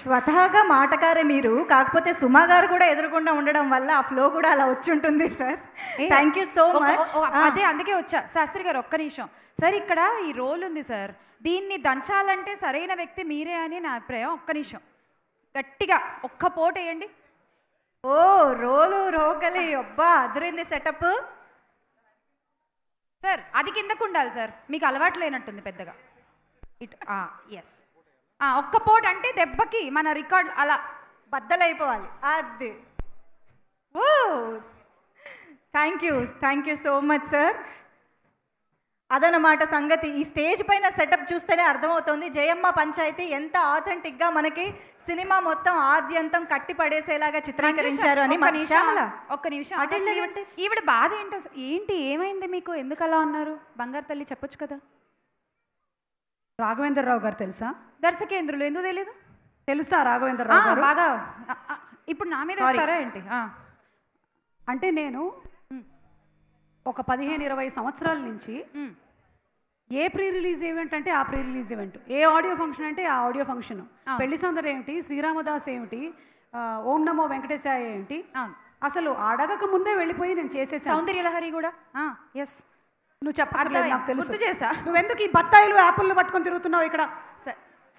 స్వతహాగా మాటకారే మీరు కాకపోతే సుమా గారు కూడా ఎదురుకుండా ఉండడం వల్ల ఆ ఫ్లో కూడా అలా వచ్చి ఉంటుంది sir thank you so much అదే అందుకే వచ్చా శాస్త్రి గారు ఒక్క నిమిషం సార్ ఇక్కడ ఈ రోల్ ఉంది సార్ దీన్ని దంచాలంటే సరైన వ్యక్తి మీరే అని నా అభిప్రాయం ఒక్క నిమిషం గట్టిగా ఒక్క పోట్ వేయండి ఓ రోలు రోకలి అబ్బా అదిరింది సెటప్ సార్ అది కిందకు ఉండాలి సార్ మీకు అలవాటు లేనట్టుంది పెద్దగా ఇట్ ఎస్ ఒక్క పోట్ అంటే దెబ్బకి మన రికార్డ్ అలా బద్దలైపోవాలి అది ఓ thank you thank you so much sir అదనమాట సంగతి ఈ స్టేజ్ పైన సెటప్ చూస్తేనే అర్థమవుతుంది జయమ్మ పంచాయతీ ఎంత ఆథెంటిక్గా మనకి సినిమా మొత్తం ఆద్యంతం కట్టి పడేసేలాగా చిత్రీకరించారు అని ఒక్క నిమిషం ఈవిడ బాధ ఏంటో ఏంటి ఏమైంది మీకు ఎందుకు అలా ఉన్నారు బంగారు తల్లి చెప్పొచ్చు కదా రాఘవేంద్రరావు గారు తెలుసా దర్శకేంద్రులు ఎందుకు తెలియదు తెలుసా రాఘవేంద్రరావు గారు బాగా ఇప్పుడు నా మీద వస్తారా ఏంటి అంటే నేను ఒక పదిహేను ఇరవై సంవత్సరాల నుంచి ఏ ప్రీ రిలీజ్ ఈవెంట్ అంటే ఆ ప్రీ రిలీజ్ ఈవెంట్ ఏ ఆడియో ఫంక్షన్ అంటే ఆ ఆడియో ఫంక్షన్ పెళ్లి సందర్ ఏమిటి శ్రీరామదాస్ ఏమిటి ఓం నమో వెంకటేశాయ ఏమిటి అసలు అడగక ముందే వెళ్ళిపోయి నేను చేసే సౌందర్యలహరి కూడా ఎస్ నువ్వు చెప్పలేదు నాకు తెలుసు చేసా నువ్వెందుకు ఈ బత్తాయిలు యాపిల్ని పట్టుకొని తిరుగుతున్నావు ఇక్కడ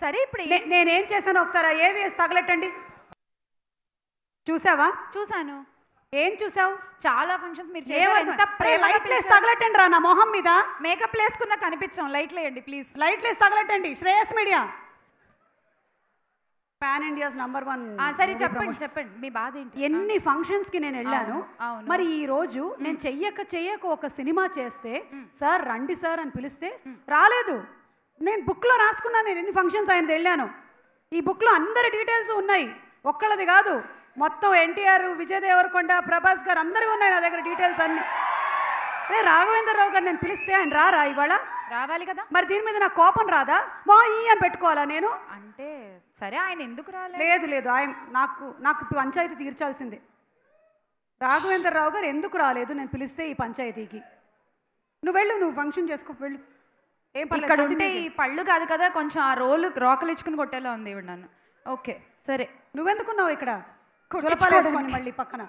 సరే ఇప్పుడు నేనేం చేశాను ఒకసారి ఏవి వేసి తగలెట్టండి చూసావా చూసాను ఏం చూసావు చాలా ఫంక్షన్స్ మీరు లైట్లు వేసి తగలెట్టండి రా నా మొహం మీద మేకప్ వేసుకున్నా కనిపించాం లైట్ వేయండి ప్లీజ్ లైట్లు వేసి తగలెట్టండి Shreyas media pan India's number one సరే చెప్పండి చెప్పండి మీ బాధ ఏంటి ఎన్ని ఫంక్షన్స్ కి నేను వెళ్ళాను మరి ఈ రోజు నేను చెయ్యక చెయ్యక ఒక సినిమా చేస్తే సార్ రండి సార్ అని పిలిస్తే రాలేదు నేను బుక్లో రాసుకున్నాను నేను ఎన్ని ఫంక్షన్స్ ఆయన వెళ్ళాను ఈ బుక్లో అందరి డీటెయిల్స్ ఉన్నాయి ఒక్కళ్ళది కాదు మొత్తం ఎన్టీఆర్ విజయ్ దేవరకొండ ప్రభాస్ గారు అందరివి ఉన్నాయి నా దగ్గర డీటెయిల్స్ అన్ని రాఘవేంద్రరావు గారు నేను పిలిస్తే ఆయన రారా ఇవాళ రావాలి కదా మరి దీని మీద నాకు కోపం రాదా మా ఈ అని పెట్టుకోవాలా నేను అంటే సరే ఆయన ఎందుకు రాలేదు లేదు లేదు ఆయన నాకు నాకు పంచాయతీ తీర్చాల్సిందే రాఘవేంద్రరావు గారు ఎందుకు రాలేదు నేను పిలిస్తే ఈ పంచాయతీకి నువ్వు వెళ్ళు నువ్వు ఫంక్షన్ చేసుకో వెళ్ళు ఏం ఇక్కడ ఉంటే ఈ పళ్ళు కాదు కదా కొంచెం ఆ రోలు రోకలు ఇచ్చుకుని కొట్టేలా ఉంది ఇవి నన్ను ఓకే సరే నువ్వెందుకున్నావు ఇక్కడ చులపాలేసుకొని మళ్ళీ పక్కన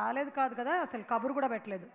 రాలేదు కాదు కదా అసలు కబురు కూడా పెట్టలేదు